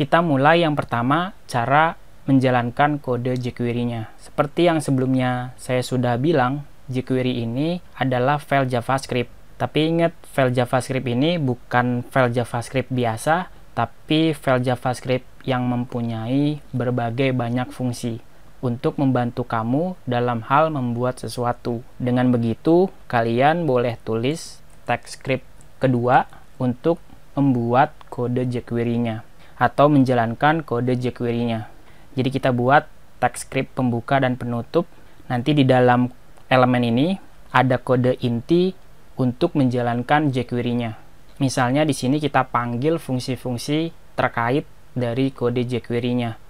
Kita mulai yang pertama, cara menjalankan kode jQuery-nya. Seperti yang sebelumnya saya sudah bilang, jQuery ini adalah file JavaScript. Tapi ingat, file JavaScript ini bukan file JavaScript biasa, tapi file JavaScript yang mempunyai berbagai banyak fungsi untuk membantu kamu dalam hal membuat sesuatu. Dengan begitu, kalian boleh tulis text script kedua untuk membuat kode jQuery-nya atau menjalankan kode jQuery-nya. Jadi kita buat text script pembuka dan penutup. Nanti di dalam elemen ini ada kode inti untuk menjalankan jQuery-nya. Misalnya di sini kita panggil fungsi-fungsi terkait dari kode jQuery-nya.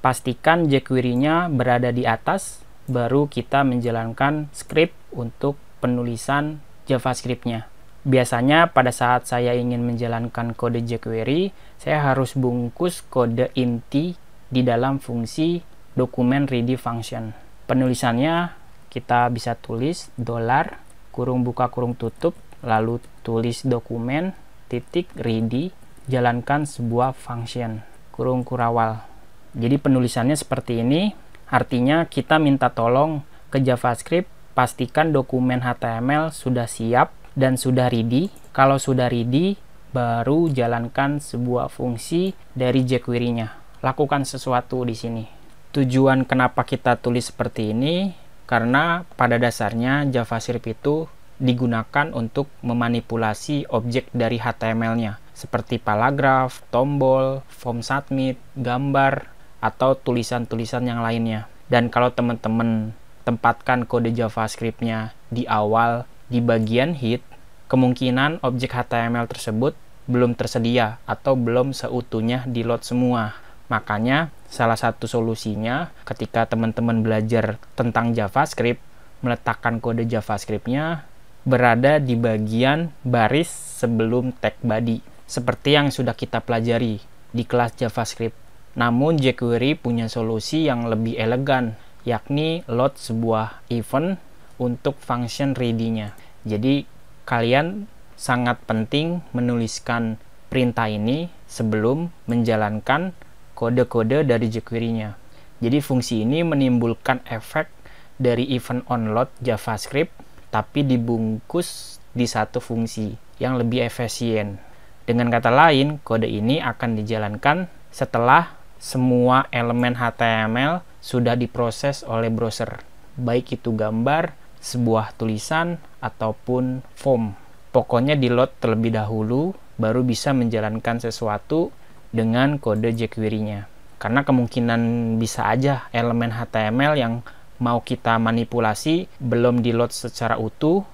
Pastikan jQuery-nya berada di atas, baru kita menjalankan script untuk penulisan JavaScript-nya. Biasanya pada saat saya ingin menjalankan kode jQuery, saya harus bungkus kode inti di dalam fungsi dokumen ready function. Penulisannya kita bisa tulis dolar kurung buka kurung tutup lalu tulis dokumen titik ready jalankan sebuah function kurung kurawal. Jadi penulisannya seperti ini. Artinya kita minta tolong ke JavaScript pastikan dokumen HTML sudah siap dan sudah ready. Kalau sudah ready, baru jalankan sebuah fungsi dari jQuery-nya. Lakukan sesuatu di sini. Tujuan kenapa kita tulis seperti ini karena pada dasarnya JavaScript itu digunakan untuk memanipulasi objek dari HTML-nya seperti paragraf, tombol, form submit, gambar, atau tulisan-tulisan yang lainnya. Dan kalau teman-teman tempatkan kode JavaScript-nya di awal di bagian hit, kemungkinan objek HTML tersebut belum tersedia atau belum seutuhnya di load semua. Makanya, salah satu solusinya ketika teman-teman belajar tentang JavaScript, meletakkan kode JavaScript-nya berada di bagian baris sebelum tag body, seperti yang sudah kita pelajari di kelas JavaScript. Namun jQuery punya solusi yang lebih elegan, yakni load sebuah event untuk function ready-nya. Jadi kalian sangat penting menuliskan perintah ini sebelum menjalankan kode-kode dari jQuery-nya. Jadi fungsi ini menimbulkan efek dari event onload JavaScript tapi dibungkus di satu fungsi yang lebih efisien. Dengan kata lain, kode ini akan dijalankan setelah semua elemen HTML sudah diproses oleh browser, baik itu gambar, sebuah tulisan ataupun form. Pokoknya di load terlebih dahulu baru bisa menjalankan sesuatu dengan kode jQuery-nya. Karena kemungkinan bisa aja elemen HTML yang mau kita manipulasi belum di load secara utuh.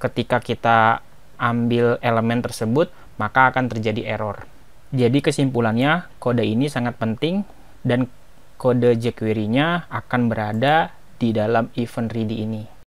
Ketika kita ambil elemen tersebut, maka akan terjadi error. Jadi kesimpulannya, kode ini sangat penting dan kode jQuery-nya akan berada di dalam event ready ini.